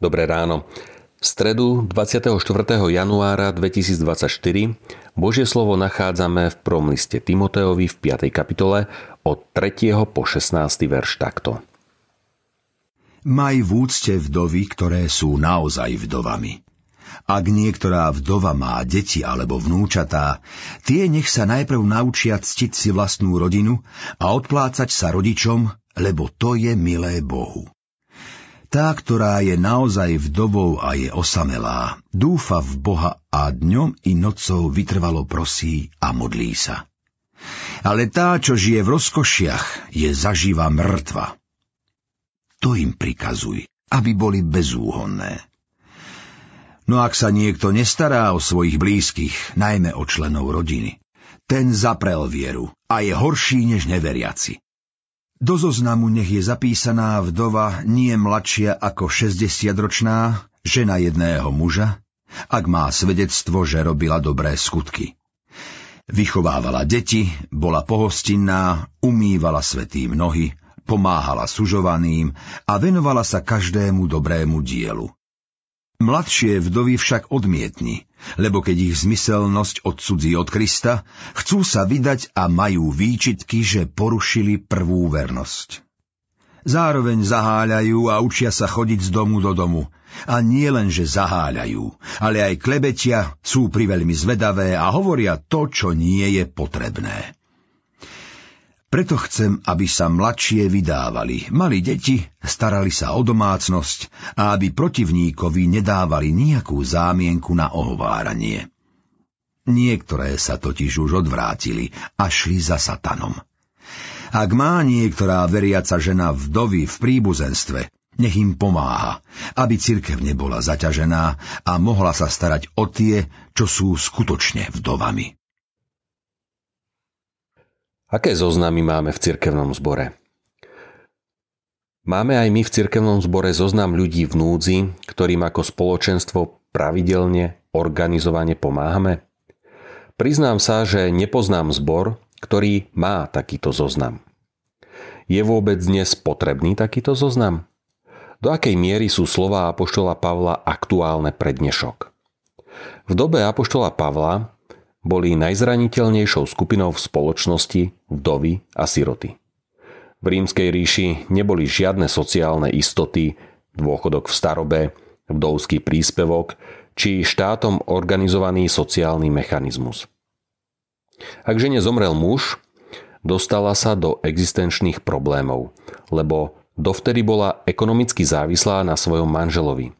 Dobré ráno. V stredu 24. januára 2024 Božie slovo nachádzame v promliste Timoteovi v 5. kapitole od 3. po 16. verš takto. Maj v úcte vdovy, ktoré sú naozaj vdovami. Ak niektorá vdova má deti alebo vnúčatá, tie nech sa najprv naučia ctiť si vlastnú rodinu a odplácať sa rodičom, lebo to je milé Bohu tá, ktorá je naozaj vdovou a je osamelá, dúfa v Boha a dňom i nocou vytrvalo prosí a modlí sa. Ale tá, čo žije v rozkošiach, je zaživa mŕtva. To im prikazuj, aby boli bezúhonné. No ak sa niekto nestará o svojich blízkych, najmä o členov rodiny, ten zaprel vieru a je horší než neveriaci. Do zoznamu nech je zapísaná vdova nie mladšia ako 60-ročná, žena jedného muža, ak má svedectvo, že robila dobré skutky. Vychovávala deti, bola pohostinná, umývala svetým nohy, pomáhala sužovaným a venovala sa každému dobrému dielu. Mladšie vdovy však odmietni, lebo keď ich zmyselnosť odsudzí od Krista, chcú sa vydať a majú výčitky, že porušili prvú vernosť. Zároveň zaháľajú a učia sa chodiť z domu do domu. A nie len, že zaháľajú, ale aj klebetia sú priveľmi zvedavé a hovoria to, čo nie je potrebné. Preto chcem, aby sa mladšie vydávali, mali deti, starali sa o domácnosť a aby protivníkovi nedávali nejakú zámienku na ohováranie. Niektoré sa totiž už odvrátili a šli za satanom. Ak má niektorá veriaca žena vdovy v príbuzenstve, nech im pomáha, aby cirkev nebola zaťažená a mohla sa starať o tie, čo sú skutočne vdovami. Aké zoznamy máme v cirkevnom zbore? Máme aj my v cirkevnom zbore zoznam ľudí v núdzi, ktorým ako spoločenstvo pravidelne, organizovane pomáhame? Priznám sa, že nepoznám zbor, ktorý má takýto zoznam. Je vôbec dnes potrebný takýto zoznam? Do akej miery sú slova Apoštola Pavla aktuálne pre dnešok? V dobe Apoštola Pavla boli najzraniteľnejšou skupinou v spoločnosti vdovy a siroty. V rímskej ríši neboli žiadne sociálne istoty, dôchodok v starobe, vdovský príspevok či štátom organizovaný sociálny mechanizmus. Ak žene zomrel muž, dostala sa do existenčných problémov, lebo dovtedy bola ekonomicky závislá na svojom manželovi.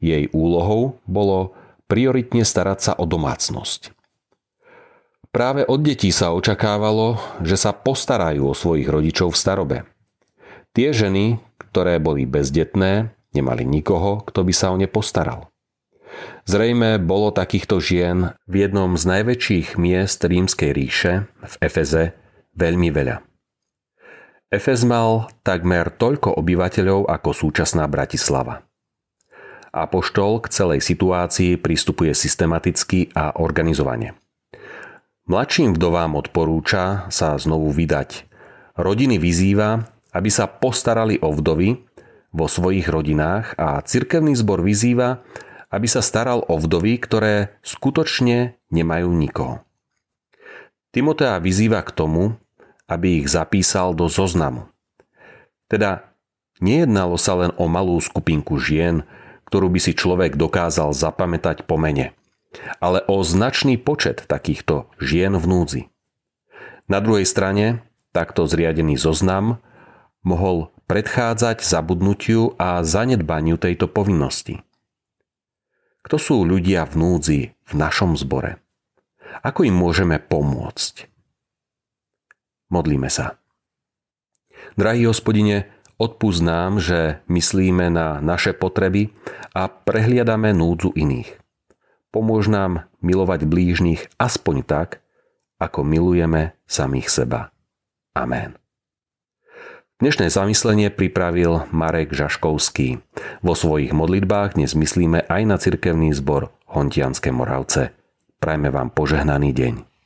Jej úlohou bolo prioritne starať sa o domácnosť. Práve od detí sa očakávalo, že sa postarajú o svojich rodičov v starobe. Tie ženy, ktoré boli bezdetné, nemali nikoho, kto by sa o ne postaral. Zrejme bolo takýchto žien v jednom z najväčších miest rímskej ríše, v Efeze, veľmi veľa. Efez mal takmer toľko obyvateľov ako súčasná Bratislava. Apoštol k celej situácii pristupuje systematicky a organizovane – Mladším vdovám odporúča sa znovu vydať. Rodiny vyzýva, aby sa postarali o vdovy vo svojich rodinách a cirkevný zbor vyzýva, aby sa staral o vdovy, ktoré skutočne nemajú nikoho. Timotea vyzýva k tomu, aby ich zapísal do zoznamu. Teda nejednalo sa len o malú skupinku žien, ktorú by si človek dokázal zapamätať po mene ale o značný počet takýchto žien v núdzi. Na druhej strane, takto zriadený zoznam mohol predchádzať zabudnutiu a zanedbaniu tejto povinnosti. Kto sú ľudia v núdzi v našom zbore? Ako im môžeme pomôcť? Modlíme sa. Drahý hospodine, odpúsť nám, že myslíme na naše potreby a prehliadame núdzu iných pomôž nám milovať blížnych aspoň tak, ako milujeme samých seba. Amen. Dnešné zamyslenie pripravil Marek Žaškovský. Vo svojich modlitbách dnes myslíme aj na cirkevný zbor Hontianske Moravce. Prajme vám požehnaný deň.